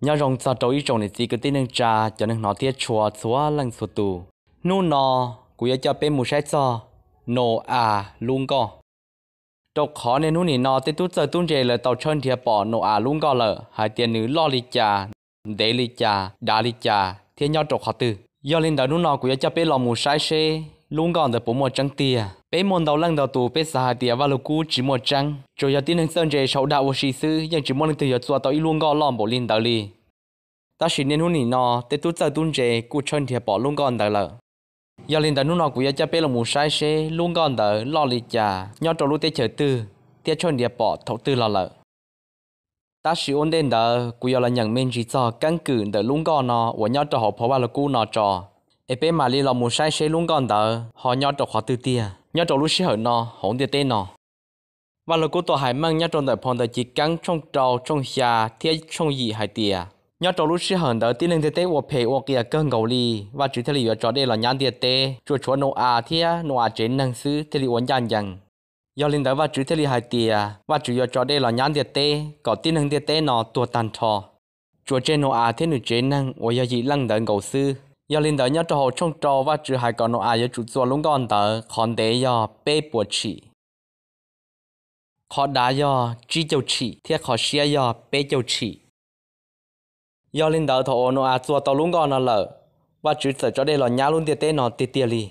nhà rồng sao trâu ít rồng này chỉ cái tên nâng trà cho nên nó thiết chùa xóa lần số tù nô nò của giờ cho bên một sai cho nô à luôn co trâu khó nên nô nỉ nò tê tút giờ tuôn rề là tàu chân thiệp bỏ nô à luôn co lợ hai tiền nữ lo lì trà để lì trà đá lì trà thiên nhau trâu khó từ giờ lên đầu nô nò của giờ cho bên lò một sai xe luôn còn giờ bốn một trăng tiền bé môn đầu lăng đầu tù bé xa tiệt và lục cú chỉ một trăng rồi giờ tin hàng sơn chế sáu đạo của sĩ sư nhưng chỉ môn từ giờ xua tới luôn gõ lòm bộ liên đạo lì ta chỉ nên hôn nỉ nọ để tu giờ tuân chế cú chân thiệt bỏ luôn gòn đạo lợ giờ liên đạo nô nọ của giờ cha bé là mù sai xe luôn gòn đạo lo lì chả nhọ trâu lúc tết chờ tư tiết chân thiệt bỏ thấu tư lo lợ ta chỉ ôn đến đạo của giờ là nhận men chỉ cho căn cứ đạo luôn gòn nọ của nhọ trâu họ phó ba lục cú nọ trò ê bé mà liên là mù sai xe luôn gòn đạo họ nhọ trâu họ tư tiệt nhớ trâu lúc xí hở nó hỗn tiền tên nó và lúc cô tổ hải mang nhớ trâu đại phòng đời chỉ cắn trong trâu trong xa thiết trong dị hải tìa nhớ trâu lúc xí hở đó tiên lên tiền tên của phe của kia cơn gầu li và chữ thế liệu cho đây là nhãn tiền tê chùa chúa nô à thiết nô à chế năng sư thế liệu nhãn rằng do linh đó và chữ thế liệu hải tìa và chữ do cho đây là nhãn tiền tê có tiên lên tiền tê nó tua tàn trò chùa trên nô à thế nữ chế năng và do dị lăng đợi gầu sư giờ lên đó nhớ cho hồ trong trò và chữ hai con nó ai chủ chùa luôn con tờ còn để giờ bê bùa chỉ khó đá giờ chỉ châu chỉ thiệt khó xia giờ bê châu chỉ giờ lên đó nó à chùa tao luôn con nó và chữ sợ cho nó tiệt tiệt li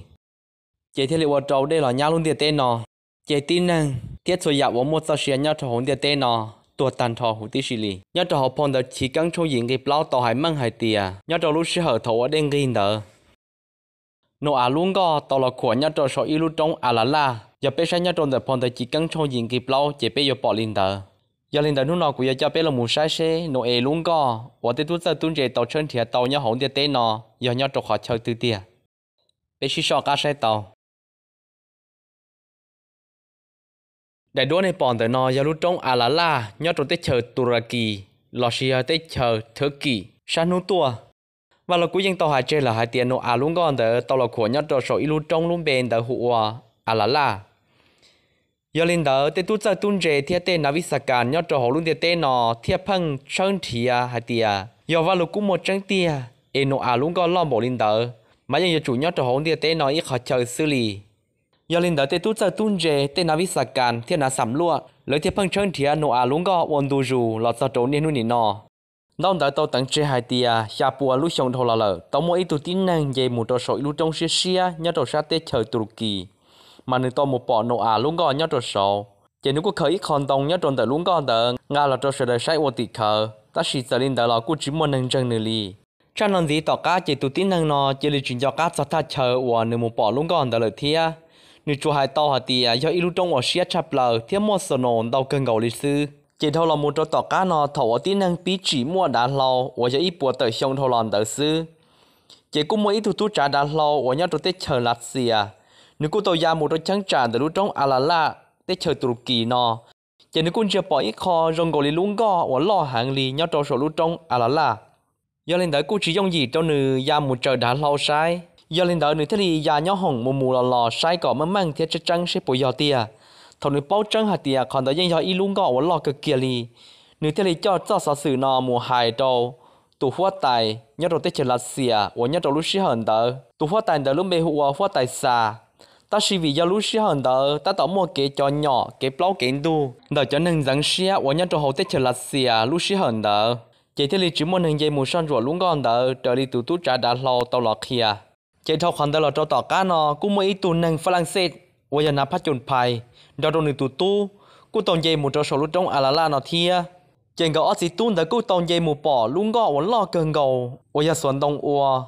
chế thiết liệu trâu đây là nhá luôn tiệt nó chế tin năng tiết số dạo vốn một sao xia nhá cho hồn tiệt tên nó ตัวตันทอหูติชิลียอดหอพอนเดชีกังโชยิงกิปลาต่อหายมั่งหายเตียยอดรู้ชิเหอทวเด้งกินเดอโนอาลุงก็ตลอดขวญยอดชออีลุจงอาลาลาอย่าไปใช้ยอดเดพอนเดชีกังโชยิงกิปลาเจเปยปอลินเดอยาลินเดนุนอกุยจะเปละมูใช้เชโนเอลุงก็ว่าเตตุจะตุนเจตอเชิญเถียตอยอหงเตเตนอยอยอดขอเชิญตือเตียไปชิชอกาใช้ตอ đại đua này bọn tới nó giao lưu trong à lá la nhớ trong tết chờ Turkey lò xì tết chờ Turkey sáng nút tua và là cuối dân tàu hải chơi là hải tiền nó à luôn còn tới tàu là của nhớ trong số ít lúc trong luôn bền tới hụa à lá la giờ lên đó tết tút giờ tún rề thiệt tết nào biết sao cả nhớ trong hồ luôn thiệt tết nó thiệt phăng sơn à hải tiền giờ vào lúc cũng một trắng tia eno à luôn còn lo bộ lên đó mà giờ chủ nhớ trong hồ thiệt tết nó ít khó chờ xử lý giờ lên đó tê tu sợ tuôn dề tê nào visa càn thiên nào sắm lúa lấy thiên phăng chân thía nô à lúng gò ôn tu lọt sao trổ niên nu nọ đông đó tàu tận chế hai tia xa bùa lúc xong thô là lợ tàu mỗi tu tin năng về một trò sỏi lúc trong xia xia nhớ sát tê trời tụ mà nữ tàu một bỏ nô à lúng gò nhớ trò sầu chỉ nếu có khởi còn tông nhớ tròn tờ lúng gò tờ nga là trò sợi đời sai ô tị ta chỉ giờ lên đó là cô chỉ muốn năng chân nữ li cha non gì tỏ cá chỉ tu tin năng nọ chỉ là chuyện cho cá sao ta chờ ủa nữ một bỏ lúng gò tờ lợi thia nếu chú thì cho ít xe nón đầu 你做海盗下地啊，要一路中我写插了，天莫说侬到更高历史。chỉ thâu là một trò tỏ cá nó thầu ở tin năng bí chỉ mua đá lâu, và cho ít bùa tới xong thâu làm tới sư. Chỉ cũng mua ít thủ tu trả đá lâu, và nhau trò tết chờ lạt xìa. À. Nếu cô tàu ra một trò trắng trả từ lúc trong à là lạ, tết chờ tụ kỳ nó. Chỉ nếu cô chưa bỏ ít kho, rong gồ lì luôn go, và lo hàng lì nhau cho số lúc trong à là lạ. Do lên tới cô chỉ dùng gì cho nữ ra một trời đá lâu sai giờ lên đỡ nữ thế thì già nhau hồng mù mù lò lò sai cỏ mắm măng thiết chất trăng sẽ bồi giờ tia thầu nữ bao trăng hạt tia còn đỡ dân giờ y lung gọ lò cực kia li nữ thế thì cho cho sở sử nọ mù hài đầu tụ hoa tài nhớ đầu tết là xìa và nhớ đầu lúc xí hận đỡ tụ hoa tài đỡ lúc mê hoa hoa tài xà ta chỉ vì giờ lúc xí hận đỡ ta tạo một cái cho nhỏ cái bao cái đu đỡ cho nên rằng xia và nhớ đầu hậu tết là xìa lúc xí hận đỡ chỉ thế thì chỉ muốn hình dây mù sơn rồi luôn còn đỡ trở đi tụ tụ trả đã lo tàu lọt kia chế thao khoản đó là cho tỏ cá nó cũng mới tụ năng pha lang xe và giờ nạp phát chuẩn phải đó rồi tụ tu cũng tổng dây một trò số lúc trong à là là thia trên cái ớt gì tuôn đã cũng tổng dây một bỏ luôn gõ và lo cơn gầu và giờ xuân đông ua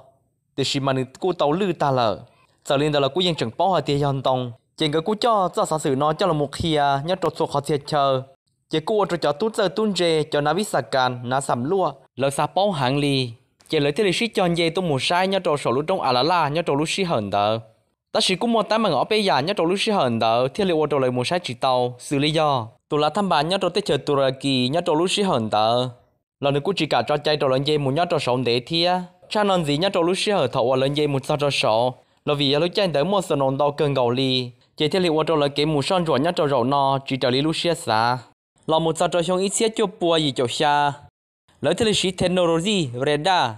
thì xí mà nữ cũng tàu lư ta lợ giờ lên đó là cũng ยัง chẳng bỏ hỏi tiền yon tông trên cái cho cho xã sử nó cho là một kia nhớ trò số khó thiệt chờ chỉ cũng trò cho tuôn giờ tuôn dê cho nó biết sạc can nó sầm lúa lỡ sa bỏ hàng lì chỉ lấy thế là sĩ chọn dây tôi muốn sai nhớ trâu sầu lúc trong à là la nhớ trâu lúc sĩ hận tờ ta sĩ cũng một tám mà ngõ bây giờ nhớ trâu lúc sĩ hận tờ thế là ô trâu lấy muốn sai chỉ tàu xử lý do tôi là thăm bà nhớ trâu tới chờ tôi là kỳ nhớ trâu lúc sĩ hận tờ lần này cũng chỉ cả cho chạy trâu lên dây một nhớ trâu sầu để thia cha non gì nhớ trâu lúc sĩ hận thầu lên dây một sao trâu sầu là vì lúc chạy tới một sân nông đau cần gầu ly chỉ thế là ô trâu lấy cái muốn son ruộng nhớ trâu rầu nó chỉ trâu lý lúc sĩ xa là một sao trâu xong ít xía cho bùa gì cho xa lỡ thì sĩ technology radar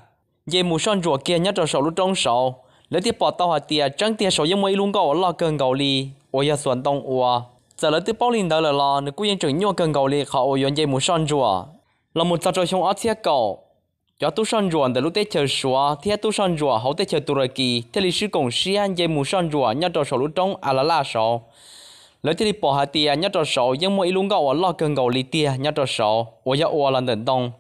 về mù son ruột kia nhất rồi sầu lúc trong sầu lỡ thì bỏ tàu hạt tiền trắng tiền sầu giống mấy luôn cầu lo cần cầu li ôi giờ xuân tông ua giờ lỡ thì bao linh đó là lo nếu cũng yên chuẩn nhau cần cầu li họ ôi yên về mù son ruột là một trò chơi ắt thiết cầu cho tu son ruột để lúc tết chờ xóa thiết tu son ruột hậu tết chờ tu rồi kỳ thế lịch sử cùng sĩ an về mù son ruột nhất rồi sầu lúc trong à là là sầu lỡ thì bỏ hạt tiền nhất rồi sầu giống mấy luôn cầu lo cần cầu li tiền nhất rồi sầu ôi giờ ua là nền đông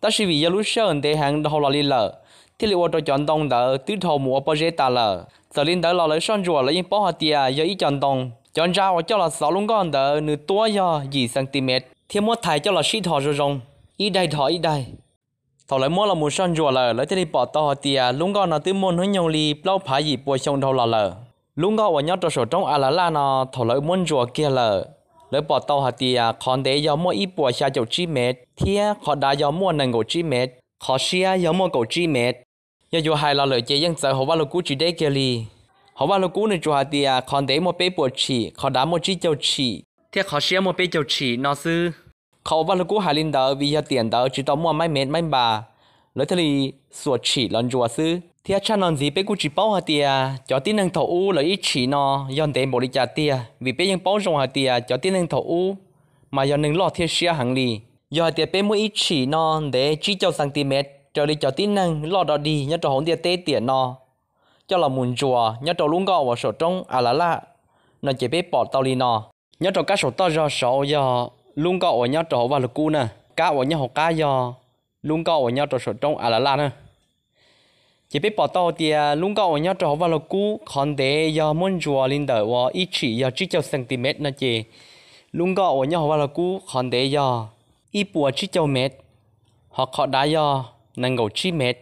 ta sẽ vì Jerusalem để hàng đầu là liên lợ thì liệu cho chọn tông đỡ tứ thầu mùa bơ chế tà lợ giờ liên đỡ là lấy son rùa lấy bó hoa tia do ý chọn tông chọn ra và cho là sáu lúng con đỡ nửa tua do gì cm thêm mua thải cho là sĩ thọ rồi rong ý đây thọ ý đây thọ lấy mua là một son rùa lợ lấy thì bỏ to hoa tia lúng con là tứ môn hướng nhau li lâu phá gì bùa sông đầu là lợ lúng con và nhau cho sổ trong à là la nó thọ lấy muốn rùa kia lợ người bỏ tàu hạt thì còn à, để dòng mua ít bùa xa chậu chi mẹ thia họ đã dòng mua nâng cổ chi mẹ họ xia dòng mua cổ chi mét, giờ dù hai là lợi chế dân sợ họ ba lục cú chỉ để kia li họ ba lục cú này chủ hạt thì còn à, để một bé bùa chỉ họ đã mua chi chậu chỉ thia họ xia một bé chậu chỉ nó sư họ ba lục cú hai linh đỡ vì giờ tiền đỡ chỉ tao mua mấy mét, mấy bà lời thế thì chỉ lần rùa sư thì cha non gì bé cũng chỉ bảo hạt tia cho tin năng thầu u là ít chỉ nó yon tiền bộ đi trả tia vì bé ยัง bảo rồng hạt tia cho tin năng thầu u mà yon năng lo thiên xia hàng lì do hạt bé mỗi ít chỉ nó để chỉ cho cm cho đi cho tin năng lo đó đi nhớ cho hồn tia tê tiền nó cho là muốn rùa nhớ cho luôn gọi vào sổ trong à là lạ nó chỉ bé bỏ tao lì nó nhớ cho cá sổ to do sổ do luôn gọi vào nhớ cho vào lục nè cá vào nhớ học cá do luôn câu ở nhau trò sổ trong à là lan ha chỉ biết bỏ tao thì luôn câu ở nhau trò vào lô cũ còn để do muốn chùa lên đời và ít chỉ do chỉ cho cm nó chỉ luôn câu ở nhau vào lô cũ còn để do ít bùa chỉ cho mét họ họ đá do nâng cầu chỉ mét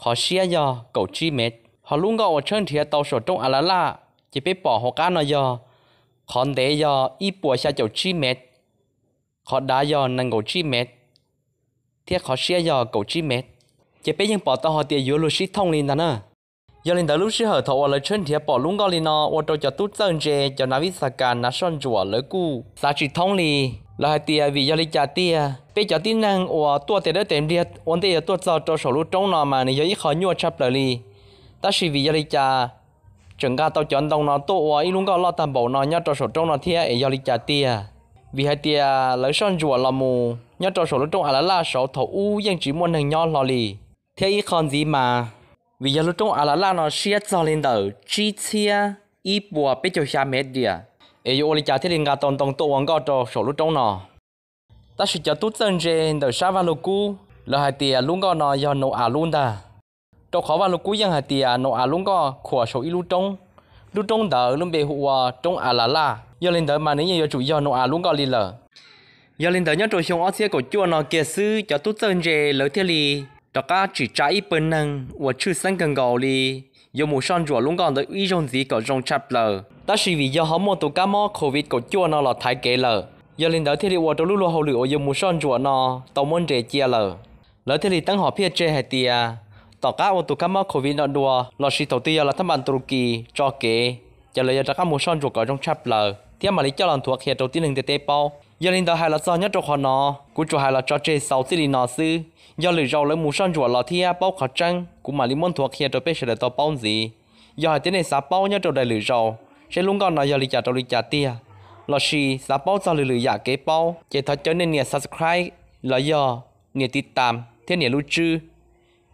họ xia do cầu chỉ mét họ luôn câu ở chân thì tao sổ trong à là la chỉ biết bỏ họ cá nó do còn để do ít bùa xa chậu chỉ mét họ đá do nâng cầu chỉ mét thì khó xia giờ cầu chi mệt chỉ biết những bỏ tao họ tiền yếu lối sĩ thông linh nè giờ lên tới lúc sĩ hở thọ lời chân thì bỏ lúng gọi lên nó ô tô cho tút sơn chè cho nó biết sa can nó son chùa lời cu sa chỉ thông lì là hai tia vì giờ lên trả tia bây giờ tin năng ô tua tiền đó tiền đi ôn tiền tua cho cho số lúc trong nó mà này giờ ít khó nhua chập lời lì ta chỉ vì giờ lên trả chừng cả tao chọn đông nó tụ ô ít lúng gọi lo tạm bảo nó nhớ cho số trong nó thia giờ lên trả tia vì hai tia lời son chuột là mù nhớ trò sổ lúc trong à là la sổ thổ u yên chỉ muốn hình nho lò lì thế ý còn gì mà vì giờ lúc trong à là la nó xia cho lên đầu chi chia ý bùa biết cho xa mẹ đi à ấy ô lý cha thế liền gà tông tông tụ ông gò trò sổ lúc trong nó ta sẽ cho tút dân trên đầu xa vào lúc cũ là hai tia luôn gò nó do nổ à luôn ta trong khó vào lúc cũ yên hai tia nổ à luôn gò khỏa sổ ý lúc trong lúc trong đầu luôn bị hụa trong à là la do lên đầu mà nếu như do chủ do nổ à luôn gò lì lờ giờ lên tới nhớ trôi xuống ở xe của chùa nó kia sư cho tu chân về lỡ thế li cho cá chỉ trái ít bên năng và chữ sáng gần gò li giờ mùa son rùa luôn còn được uy rong gì có rong chập lờ ta chỉ vì do họ mua tụ cá mò covid của chùa nó là thái kế lờ giờ lên tới thế li và tôi luôn luôn hậu lửa giờ mùa son rùa nó tàu môn rề chia lờ lỡ thế li tăng họ phía trên hệ tia tàu cá và tụ cá mò covid nó đùa lọ sĩ đầu tiên là thăm bạn Turkey cho kế giờ lấy cho cá mùa son rùa có rong chập lờ thế mà lấy cho làm thuộc hiện đầu tiên đừng tê tê bao giờ linh đó hay là do nhất trong họ nó cú chủ hay là cho chơi sáu tỷ linh nó sư giờ lười rau lấy mù sơn chuột là thia bao khó trăng cú mà limon thuộc kia cho biết sẽ tao bao gì giờ hai tiếng này sáu bao nhất trong đại lười rau sẽ luôn còn là giờ lì trả tao lì trả tia là gì sáu bao cho lười lười giả kế bao chỉ thật cho nên nè subscribe là giờ nè tít tam thế nè lưu trư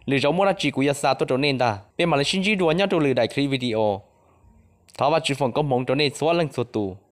lười rau mua ra chỉ của giờ xa tôi trở nên ta bên mà lấy sinh chỉ đùa nhất trong lười đại clip video thảo và chữ phòng có mong trở nên xóa lưng xóa tù